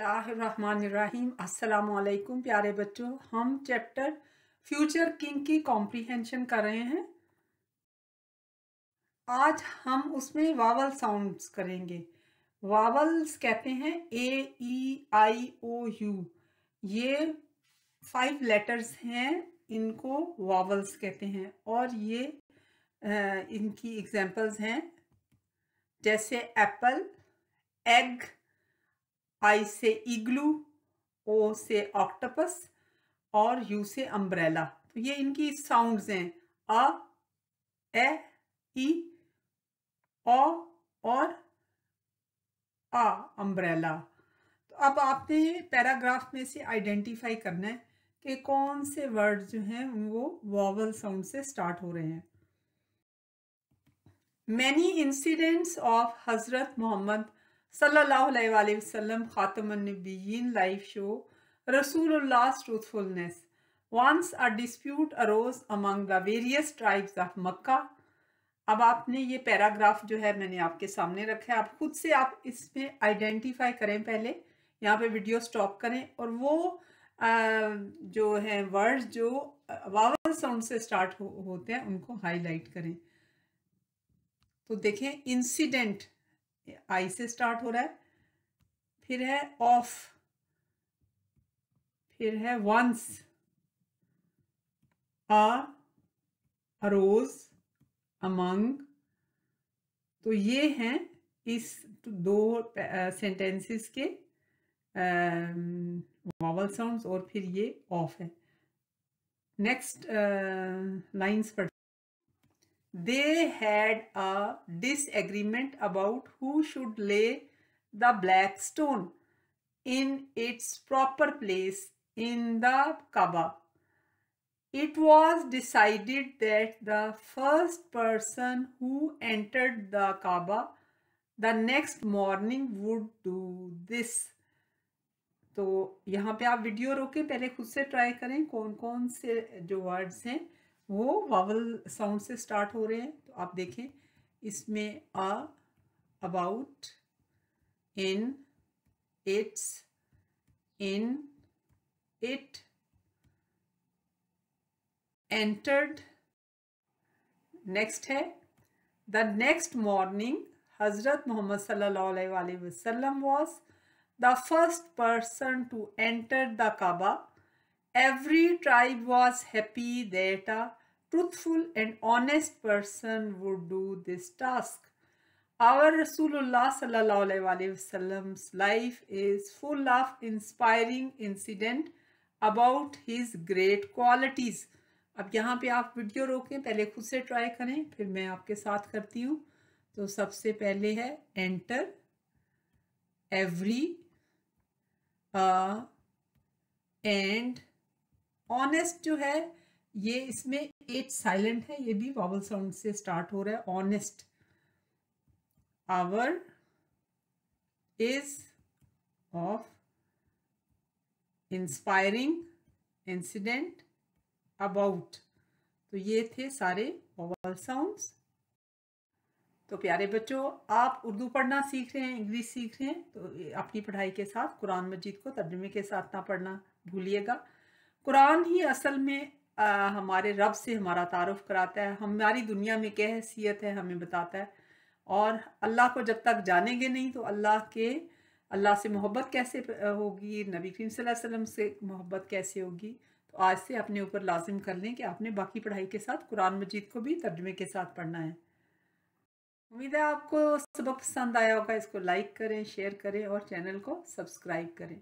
बिस्मिल्लाहिर्रहमानिर्रहीम अस्सलाम प्यारे बच्चों हम चैप्टर फ्यूचर किंग की कॉम्प्रिहेंशन कर रहे हैं आज हम उसमें वावल साउंड्स करेंगे वावल्स कहते हैं A E I O U ये फाइव लेटर्स हैं इनको वावल्स कहते हैं और ये इनकी एग्जांपल्स हैं जैसे एप्पल एग आई से इग्लू ओ से ऑक्टोपस और यू से अम्ब्रेला तो ये इनकी साउंड्स हैं अ ए ई ओ और आ अम्ब्रेला तो अब आपने पैराग्राफ में से आइडेंटिफाई करना है कि कौन से वर्ड जो हैं वो वॉवल साउंड से स्टार्ट हो रहे हैं मैनी इंसिडेंट्स ऑफ हज़रत मोहम्मद सल्लल्लाहु वसल्लम खातमनबीन live show Rasulullah's truthfulness once a dispute arose among the various tribes of Mecca अब आपने ये पैराग्राफ जो है मैंने आपके सामने रखा है आप खुद से आप इसमें आइडेंटिफाई करें पहले यहाँ पे वीडियो स्टॉप करें और वो आ, जो है वर्ड्स जो वावल साउंड से स्टार्ट हो, होते हैं उनको हाईलाइट करें तो देखें इंसिडेंट आई से स्टार्ट हो रहा है फिर है ऑफ फिर है वंस आ अरोज अमंग तो ये हैं इस दो सेंटेंसेस के वॉवल साउंड्स और फिर ये ऑफ है नेक्स्ट लाइंस पर they had a disagreement about who should lay the black stone in its proper place in the Kaaba. It was decided that the first person who entered the Kaaba the next morning would do this. तो यहाँ पे आप video रोके पहले खुद से try करें कौन कौन से जो वर्ड्स हैं वो वावल साउंड से स्टार्ट हो रहे हैं तो आप देखें इसमें आ about in it's in it entered next है द नेक्स्ट मॉर्निंग हज़रत मोहम्मद सल्लल्लाहु अलैहि वसल्लम was the first person to enter the Kaaba Every tribe was happy that a truthful and honest person would do this task. Our Rasulullah sallallahu alaihi Wasallam's life is full of inspiring incident about his great qualities. ab अब यहाँ पे आप video रोकें पहले खुद से try करें फिर मैं आपके साथ करती हूँ तो सबसे पहले है एंटर uh and ऑनेस्ट जो है ये इसमें एट साइलेंट है ये भी वॉवल साउंड से स्टार्ट हो रहा है honest hour is of inspiring incident about तो ये थे सारे वॉवल साउंड्स तो प्यारे बच्चों आप उर्दू पढ़ना सीख रहे हैं इंग्लिश सीख रहे हैं तो अपनी पढ़ाई के साथ कुरान मजीद को तर्जुमे के साथ ना पढ़ना भूलिएगा कुरान ही असल में आ, हमारे रब से हमारा तारफ़ कराता है हमारी दुनिया में क्या हैसियत है हमें बताता है और अल्लाह को जब तक जानेंगे नहीं तो अल्लाह के अल्लाह से मोहब्बत कैसे होगी नबी करीम वसल्लम से मोहब्बत कैसे होगी तो आज से अपने ऊपर लाजिम कर लें कि आपने बाकी पढ़ाई के साथ कुरान मजीद को भी तर्जमे के साथ पढ़ना है उम्मीद है आपको सबक पसंद आया होगा इसको लाइक करें शेयर करें और चैनल को सब्सक्राइब करें